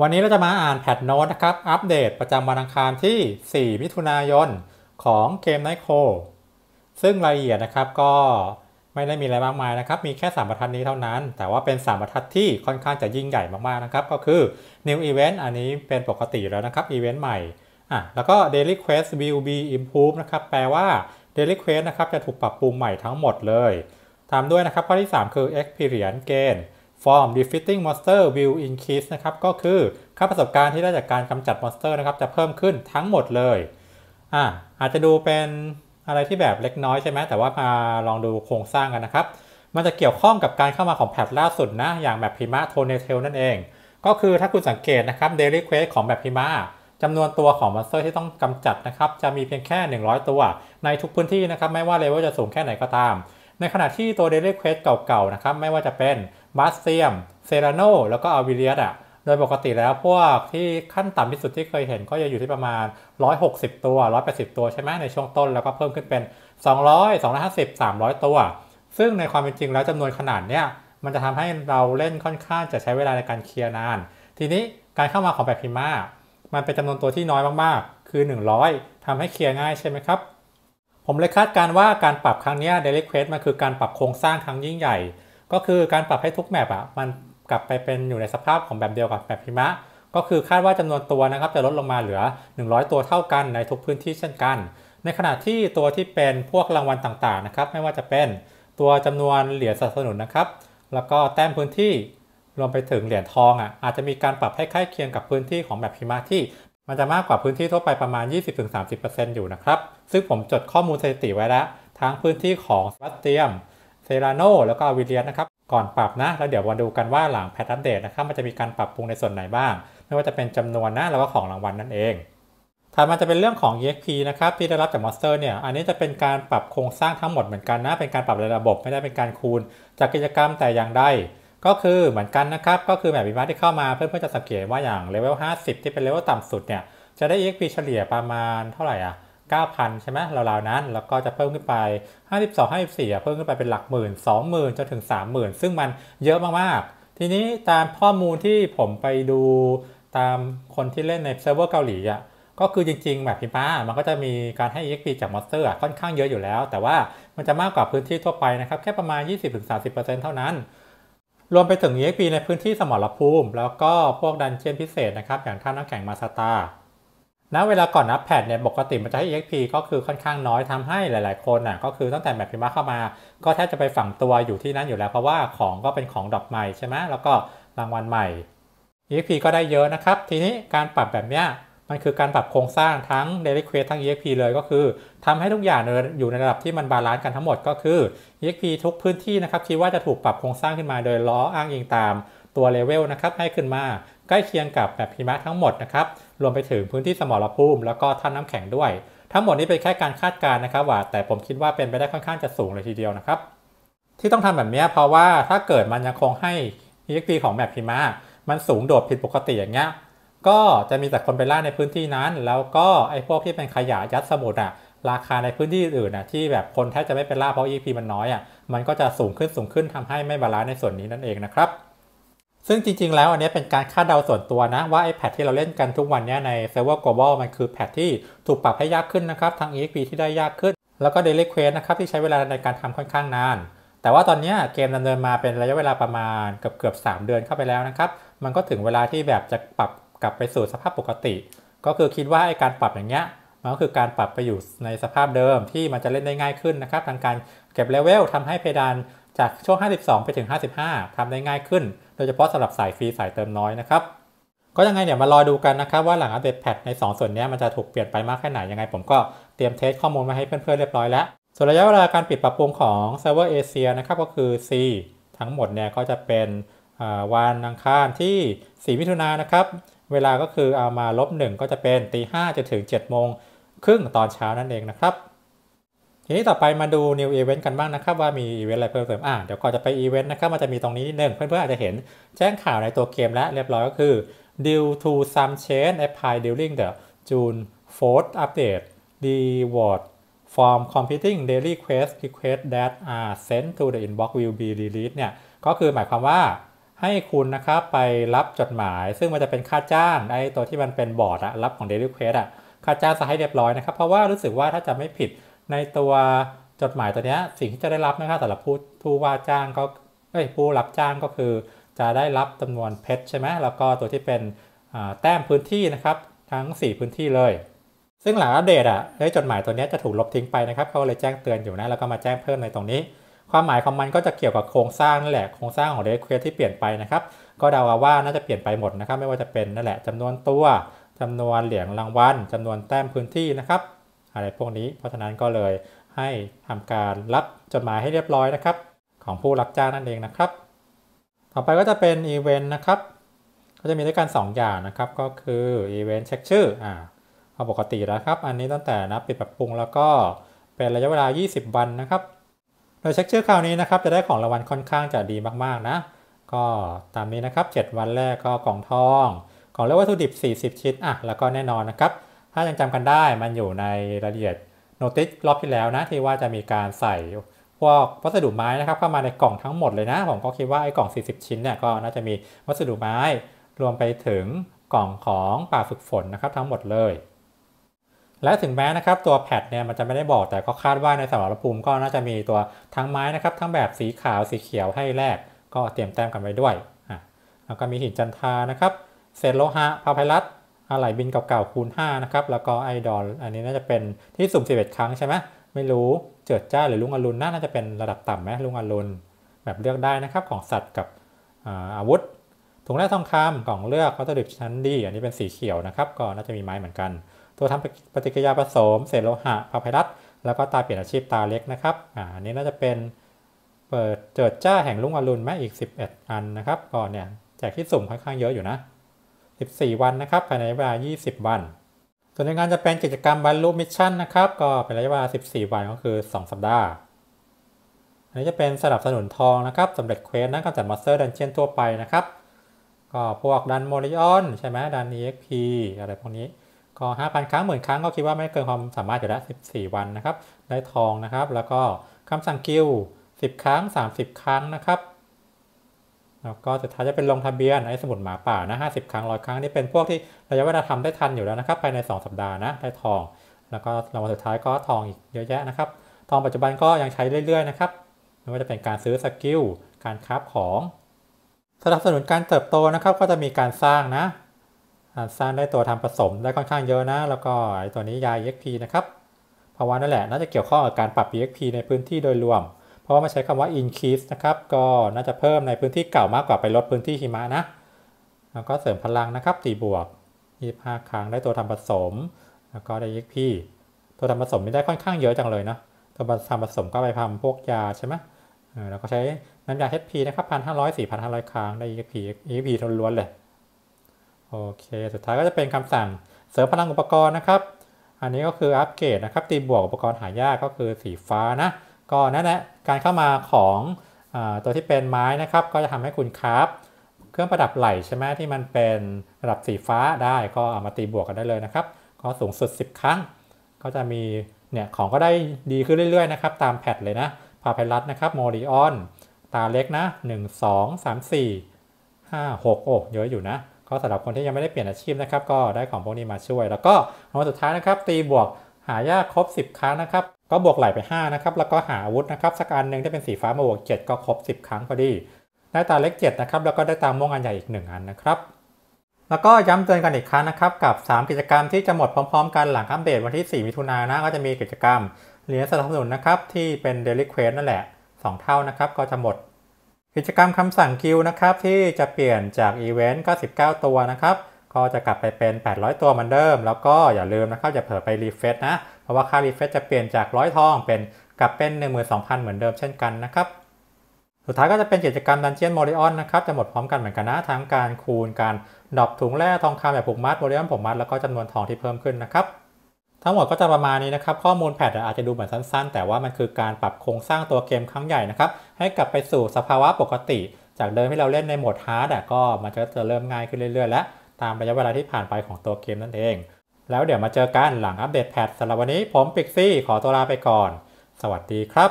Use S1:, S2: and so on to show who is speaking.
S1: วันนี้เราจะมาอ่านแพทโน้ตนะครับ อัปเดตประจำวันอังคารที่ 4 มิถุนายน ของเกมไนโคซึ่งรายละเอียดนะครับก็ไม่ได้มีอะไรมากมายนะครับ มีแค่3บรรทัดนี้เท่านั้น แต่ว่าเป็น3บรรทัดที่ค่อนข้างจะยิ่งใหญ่มากๆนะครับ ก็คือ New Event อันนี้เป็นปกติแล้วนะครับอีเวนต์ใหม่อ่ะแล้วก็ Daily Quest will be improved นะครับ แปลว่า Daily Quest นะครับจะถูกปรับปรุงใหม่ทั้งหมดเลยตามด้วยนะครับข้อที่ 3คือ Experience Gain f r ร m defeating monster will increase นะครับ ก็คือค่าประสบการณ์ที่ได้จากการกำจัดมอนสเตอร์นะครับ จะเพิ่มขึ้นทั้งหมดเลยอ่าอาจจะดูเป็นอะไรที่แบบเล็กน้อยใช่ไหมแต่ว่ามาลองดูโครงสร้างกันนะครับ มันจะเกี่ยวข้องกับการเข้ามาของแพทล่าสุดนะ อย่างแบบพิมาโทเนเทลนั่นเอง ก็คือถ้าคุณสังเกตนะครับเดลิเควสของแบบพิมาจำนวนตัวของมอนสเตอร์ที่ต้องกำจัดนะครับจะมีเพียงแค่ 100 ตัวในทุกพื้นที่นะครับ ไม่ว่าเลเวลจะสูงแค่ไหนก็ตาม ในขณะที่ตัวเดลิเควสเก่าๆนะครับไม่ว่าจะเป็นบาสเซียม เซราโนแล้วก็อาวิเลียสอ่ะโดยปกติแล้วพวกที่ขั้นต่ำที่สุดที่เคยเห็นก็จะอยู่ที่ประมาณ 160 ตัว 180 ตัวใช่ไหมในช่วงต้นแล้วก็เพิ่มขึ้นเป็น 200 250 300 ตัว ซึ่งในความเป็นจริงแล้วจำนวนขนาดเนี้ยมันจะทำให้เราเล่นค่อนข้างจะใช้เวลาในการเคลียร์นาน ทีนี้การเข้ามาของแบบพิมามันเป็นจำนวนตัวที่น้อยมากๆ คือ 100 ทำให้เคลียร์ง่ายใช่ไหมครับ ผมเลยคาดการว่าการปรับครั้งนี้เดลิเควสมันคือการปรับโครงสร้างครั้งยิ่งใหญ่ก็คือการปรับให้ทุกแมปอ่ะมันกลับไปเป็นอยู่ในสภาพของแบบเดียวกับแมปพิมะก็คือคาดว่าจำนวนตัวนะครับ จะลดลงมาเหลือ 100 ตัวเท่ากันในทุกพื้นที่เช่นกัน ในขณะที่ตัวที่เป็นพวกรางวัลต่างๆนะครับไม่ว่าจะเป็นตัวจำนวนเหรียญสนับสนุนนะครับ แล้วก็แต้มพื้นที่ รวมไปถึงเหรียญทองอ่ะอาจจะมีการปรับให้ใกล้เคียงกับพื้นที่ของแบบพิมะที่ มันจะมากกว่าพื้นที่ทั่วไปประมาณ 20-30%อยู่นะครับซึ่งผมจดข้อมูลสถิติไว้แล้วทั้งพื้นที่ของสวัสเตียมเซราโนแล้วก็วิเลียนนะครับก่อนปรับนะ แล้วเดี๋ยวมาดูกันว่าหลังแพทอัปเดตนะครับมันจะมีการปรับปรุงในส่วนไหนบ้าง ไม่ว่าจะเป็นจำนวนนะแล้วก็ของรางวัลนนั่นเองถัดมาจะเป็นเรื่องของ EXP นะครับที่ได้รับจากมอสเตอร์เนี่ยอันนี้จะเป็นการปรับโครงสร้างทั้งหมดเหมือนกันนะเป็นการปรับระบบไม่ได้เป็นการคูณจากกิจกรรมแต่อย่างใดก็คือเหมือนกันนะครับ ก็คือแบบวิมาที่เข้ามาเพื่อเพื่อจะสังเกตว่าอย่างเลเวล50ที่เป็นเลเวลต่ำสุดเนี่ยจะได้ EXP เฉลี่ยประมาณเท่าไหร่อ่ะ9,000 ใช่ไหมราวๆนั้น แล้วก็จะเพิ่มขึ้นไป 52 54 เพิ่มขึ้นไปเป็นหลักหมื่น 20,000 จนถึง 30,000 ซึ่งมันเยอะมากๆ ทีนี้ตามข้อมูลที่ผมไปดูตามคนที่เล่นในเซิร์ฟเวอร์เกาหลีอ่ะ ก็คือจริงๆ แบบพี่ป้า มันก็จะมีการให้ EXP จากมอสเตอร์ค่อนข้างเยอะอยู่แล้ว แต่ว่ามันจะมากกว่าพื้นที่ทั่วไปนะครับแค่ประมาณ 20-30%เท่านั้น รวมไปถึง EXP ในพื้นที่สมรภูมิ แล้วก็พวกดันเจียนพิเศษนะครับ อย่างท่าน้ำแข็งมาสตาณเวลาก่อนอัพแพดเนี่ยปกติมันจะให้ EXP ก็คือค่อนข้างน้อยทำให้หลาย ๆ คนอ่ะก็คือตั้งแต่แมปพิมาเข้ามา ก็แทบจะไปฝังตัวอยู่ที่นั่นอยู่แล้วเพราะว่าของก็เป็นของดอกใหม่ใช่ไหมแล้วก็รางวัลใหม่ EXP ก็ได้เยอะนะครับ ทีนี้การปรับแบบเนี้ยมันคือการปรับโครงสร้างทั้ง d a i l y Quest ทั้ง EXP เลยก็คือทำให้ทุกอย่างอยู่ในระดับที่มันบาลานซ์กันทั้งหมดก็คือ EXP ทุกพื้นที่นะครับคิดว่าจะถูกปรับโครงสร้างขึ้นมาโดยล้ออ้างอิงตามตัวเลเวลนะครับให้ขึ้นมาใกล้เคียงกับแบบพิมะทั้งหมดนะครับรวมไปถึงพื้นที่สมรภูมิ แล้วก็ท่าน้ำแข็งด้วย ทั้งหมดนี้เป็นแค่การคาดการณ์นะครับ ว่าแต่ผมคิดว่าเป็นไปได้ค่อนข้างจะสูงเลยทีเดียวนะครับ ที่ต้องทำแบบนี้เพราะว่าถ้าเกิดมันยังคงให้ EXP ของแมปพิมามันสูงโดดผิดปกติอย่างเงี้ย ก็จะมีแต่คนไปล่าในพื้นที่นั้น แล้วก็ไอ้พวกที่เป็นขยะยัดสมุดอะราคาในพื้นที่อื่นนะที่แบบคนแทบจะไม่เป็นล่าเพราะ EP มันน้อยอะ่ะมันก็จะสูงขึ้นสูงขึ้นทำให้ไม่บาลานในส่วนนี้นั่นเองนะครับซึ่งจริงๆ แล้วอันนี้เป็นการคาดเดาส่วนตัวนะว่าไอแพทที่เราเล่นกันทุกวันนี้ใน Server Global มันคือแพดที่ถูกปรับให้ยากขึ้นนะครับทาง EXP ที่ได้ยากขึ้น แล้วก็ Daily Quest นะครับที่ใช้เวลาในการทำค่อนข้างนาน แต่ว่าตอนนี้เกมดำเนินมาเป็นระยะเวลาประมาณเกือบเกือบ 3 เดือนเข้าไปแล้วนะครับ มันก็ถึงเวลาที่แบบจะปรับกลับไปสู่สภาพปกติ ก็คือคิดว่าไอการปรับอย่างเงี้ยมันก็คือการปรับไปอยู่ในสภาพเดิมที่มันจะเล่นได้ง่ายขึ้นนะครับทางการเก็บเลเวลทำให้เพดานจากช่วง52ไปถึง55ทำได้ง่ายขึ้นยเฉพาะสำหรับสายฟรีสายเติมน้อยนะครับ ก็ยังไงเนี่ยมารอดูกันนะครับว่าหลังอัปเดตแพทใน2ส่วนนี้มันจะถูกเปลี่ยนไปมากแค่ไหนยังไงผมก็เตรียมเทสข้อมูลมาให้เพื่อนๆเรียบร้อยแล้ว ส่วนระยะเวลาการปิดปรับปรุงของเซิร์ฟเวอร์เอเชียนะครับก็คือ C ทั้งหมดเนี่ยก็จะเป็นวันอังคารที่4มิถุนายนนะครับ เวลาก็คือเอามาลบ1ก็จะเป็นตี5จะถึง7โมงครึ่งตอนเช้านั่นเองนะครับทีนี้ต่อไปมาดู new event กันบ้างนะครับว่ามีอีเวนต์อะไรเพิ่มเติมอ่า เดี๋ยวก่อนจะไปอีเวนต์นะครับมันจะมีตรงนี้นิดนึงเพื่อนๆ อาจจะเห็นแจ้งข่าวในตัวเกมแล้วเรียบร้อยก็คือ due to some change a p p l y d u r i n g the June 4th update reward from completing daily quest request that are sent to the inbox will be released เนี่ยก็คือหมายความว่าให้คุณนะครับไปรับจดหมาย ซึ่งมันจะเป็นค่าจ้างไอ้ตัวที่มันเป็นบอร์ดอะรับของ daily quest อะค่าจ้างจะให้เรียบร้อยนะครับเพราะว่ารู้สึกว่าถ้าจะไม่ผิดในตัวจดหมายตัวนี้สิ่งที่จะได้รับนะครับสำหรับผู้ผู้ว่าจ้างก็เอ้ยผู้รับจ้างก็คือ จะได้รับจำนวนเพชรใช่ไหมแล้วก็ตัวที่เป็นแต้มพื้นที่นะครับ ทั้ง 4 พื้นที่เลย ซึ่งหลังอัปเดตอ่ะจดหมายตัวนี้จะถูกลบทิ้งไปนะครับเขาเลยแจ้งเตือนอยู่นะแล้วก็มาแจ้งเพิ่มในตรงนี้ ความหมายของมันก็จะเกี่ยวกับโครงสร้างนั่นแหละโครงสร้างของเรสเควสที่เปลี่ยนไปนะครับ ก็เดาว่าน่าจะเปลี่ยนไปหมดนะครับไม่ว่าจะเป็นนั่นแหละจำนวนตัวจำนวนเหรียญรางวัลจำนวนแต้มพื้นที่นะครับอะไรพวกนี้เพราะฉะนั้นก็เลยให้ทำการรับจดหมายให้เรียบร้อยนะครับ ของผู้รับจ้างนั่นเองนะครับ ต่อไปก็จะเป็นอีเวนต์นะครับ ก็จะมีด้วยกัน 2 อย่างนะครับ ก็คืออีเวนต์เช็คชื่ออ่าเอาปกติแล้วครับ อันนี้ตั้งแต่นะปิดปรับปรุงแล้วก็เป็นระยะเวลา 20 วันนะครับ โดยเช็คชื่อคราวนี้นะครับ จะได้ของรางวัลค่อนข้างจะดีมากๆนะ ก็ตามนี้นะครับ 7 วันแรกก็กล่องทองของเลือกวัตถุดิบ 40 ชิ้น อ่ะ แล้วก็แน่นอนนะครับถ้ายังจำกันได้มันอยู่ในรายละเอียดโนติสรอบที่แล้วนะที่ว่าจะมีการใส่ พวกวัสดุไม้นะครับ เข้ามาในกล่องทั้งหมดเลยนะผมก็คิดว่าไอ้กล่อง 40 ชิ้นเนี่ยก็น่าจะมีวัสดุไม้รวมไปถึงกล่องของป่าฝึกฝนนะครับทั้งหมดเลย และถึงแม้นะครับ ตัวแพดเนี่ยมันจะไม่ได้บอกแต่ก็คาดว่าในสมรภูมิก็น่าจะมีตัวทั้งไม้นะครับทั้งแบบสีขาวสีเขียวให้แลกก็เตรียมแต้มกันไว้ด้วยแล้วก็มีหินจันทานะครับเศษโลหะพาไพลัสอะไหล่บินเก่าๆคูณ5นะครับแล้วก็ไอดอลอันนี้น่าจะเป็นที่สุ่ม 11 ครั้งใช่ไหมไม่รู้เจิดจ้าหรือลุงอรุณน่าจะเป็นระดับต่ำไหมลุงอรุณแบบเลือกได้นะครับ ของสัตว์กับอาวุธถุงแร่ทองคำกล่องเลือกวัตถุดิบชั้นดีอันนี้เป็นสีเขียวนะครับ ก็น่าจะมีไม้เหมือนกัน ตัวทำปฏิกิริยาผสม เศษโลหะพาไพรัสแล้วก็ตาเปลี่ยนอาชีพตาเล็กนะครับอ่าอันนี้น่าจะเป็นเปิดเจิดจ้าแห่งลุงอรุณไหมอีก 11อันนะครับก็เนี่ยแจกที่สุ่มค่อนข้างเยอะอยู่นะ14 วันนะครับภายในเวลา 20 วัน ส่วนในงานจะเป็นกิจกรรมบรรลุมิชชั่นนะครับ ก็เป็นระยะเวลา14 วันก็คือ 2 สัปดาห์ อันนี้จะเป็นสลับสนุนทองนะครับสำเร็จเควสนะกำจัดมอสเตอร์ดันเจียนทั่วไปนะครับ ก็พวกดันโมริออนใช่ไหมดัน EXP อะไรพวกนี้ ก็ 5,000 ครั้งหมื่นครั้งก็คิดว่าไม่เกินความสามารถอยู่แล้ว14 วันนะครับ ได้ทองนะครับ แล้วก็คำสั่งกิล10 ครั้ง 30 ครั้งนะครับแล้วก็สุดท้ายจะเป็นลงทะเบียนในสมุดหมาป่านะ 50 ครั้งร้อยครั้งนี่เป็นพวกที่ระยะเวลาทำได้ทันอยู่แล้วนะครับภายใน 2 สัปดาห์นะ ได้ทอง แล้วก็รางวัลสุดท้ายก็ทองอีกเยอะแยะนะครับ ทองปัจจุบันก็ยังใช้เรื่อยๆนะครับ ไม่ว่าจะเป็นการซื้อสกิล การค้าของสนับสนุนการเติบโตนะครับ ก็จะมีการสร้างนะ สร้างได้ตัวทำผสมได้ค่อนข้างเยอะนะ แล้วก็ตัวนี้ยา EXP นะครับ ภาวะนั่นแหละน่าจะเกี่ยวข้องกับการปรับ EXP ในพื้นที่โดยรวมเพราะว่ามัใช้คำว่า increase นะครับก็น่าจะเพิ่มในพื้นที่เก่ามากกว่าไปลดพื้นที่หิมะนะ แล้วก็เสริมพลังนะครับ ตีบวก25ครั้งได้ตัวทำผสม แล้วก็ได้ exp ตัวทำผสมไม่ได้ค่อนข้างเยอะจังเลยนะ ตัวทำผสมก็ไปทำพวกยาใช่ไหมแล้วก็ใช้น้ำยา HP นะครับพันห้าร้อยสี่พันห้าร้อยครั้งได้ EXP EXP ล้วนเลย โอเคสุดท้ายก็จะเป็นคำสั่งเสริมพลังอุปกรณ์นะครับ อันนี้ก็คืออัปเกรดนะครับตีบวกอุปกรณ์หายากก็คือสีฟ้านะก็นั่นแหละการเข้ามาของอตัวที่เป็นไม้นะครับ ก็จะทำให้คุณครับ เครื่องประดับไหลใช่ไหมที่มันเป็นระดับสีฟ้าได้ก็เอามาตีบวกกันได้เลยนะครับ ก็สูงสุด 10 ครั้ง ก็จะมีเนี่ยของก็ได้ดีขึ้นเรื่อยๆนะครับ ตามแพทเลยนะพาเพลัสนะครับโมริออน ตาเล็กนะ 1 2 3 4 5 6 โอ้เยอะอยู่นะ ก็สำหรับคนที่ยังไม่ได้เปลี่ยนอาชีพนะครับ ก็ได้ของพวกนี้มาช่วย แล้วก็รางวัลสุดท้ายนะครับ ตีบวกหายากครบ 10ครั้งนะครับก็บวกไหลไป5นะครับแล้วก็หาอาวุธนะครับ สักอันหนึ่งที่เป็นสีฟ้ามาบวก 7 ก็ครบ 10 ครั้งพอดี ได้ตาเล็ก7นะครับแล้วก็ได้ตาม่วงอันใหญ่อีก 1 อันนะครับ แล้วก็ย้ำเตือนกันอีกครั้งนะครับกับ 3 กิจกรรมที่จะหมดพร้อมๆกันหลังอัปเดตวันที่ 4 มิถุนายนนะก็จะมีกิจกรรม เหรียญสนับสนุนนะครับที่เป็นเดลิเควสนั่นแหละ 2 เท่านะครับ ก็จะหมด กิจกรรมคำสั่งคิวนะครับที่จะเปลี่ยนจากอีเวนต์99 ตัวนะครับก็จะกลับไปเป็น 800 ตัวเหมือนเดิมแล้วก็อย่าลืมนะครับอย่าเผลอไปรีเฟซนะ เพราะว่าค่ารีเฟซจะเปลี่ยนจากร้อยทองเป็นกลับเป็น 12,000 เหมือนเดิมเช่นกันนะครับ สุดท้ายก็จะเป็นกิจกรรมดันเจียนโมเิออนนะครับ จะหมดพร้อมกันเหมือนกันนะ ทั้งการคูณการดรอปถุงแร่ทองคำแบบผูกมัดโมเิออนผูกมัดแล้วก็จำนวนทองที่เพิ่มขึ้นนะครับทั้งหมดก็จะประมาณนี้นะครับข้อมูลแพทอาจจะดูเหมือนสั้นๆ แต่ว่ามันคือการปรับโครงสร้างตัวเกมครั้งใหญ่นะครับให้กลับไปสู่สภาวะปกติ จากเดิมที่เราเล่นในโหมดฮาร์ดก็มันจะเริ่มง่ายขึ้นเรื่อยๆ แล้วตามระยะเวลาที่ผ่านไปของตัวเกมนั่นเอง แล้วเดี๋ยวมาเจอกันหลังอัปเดตแพทสำหรับวันนี้ ผมปิกซี่ขอตัวลาไปก่อน สวัสดีครับ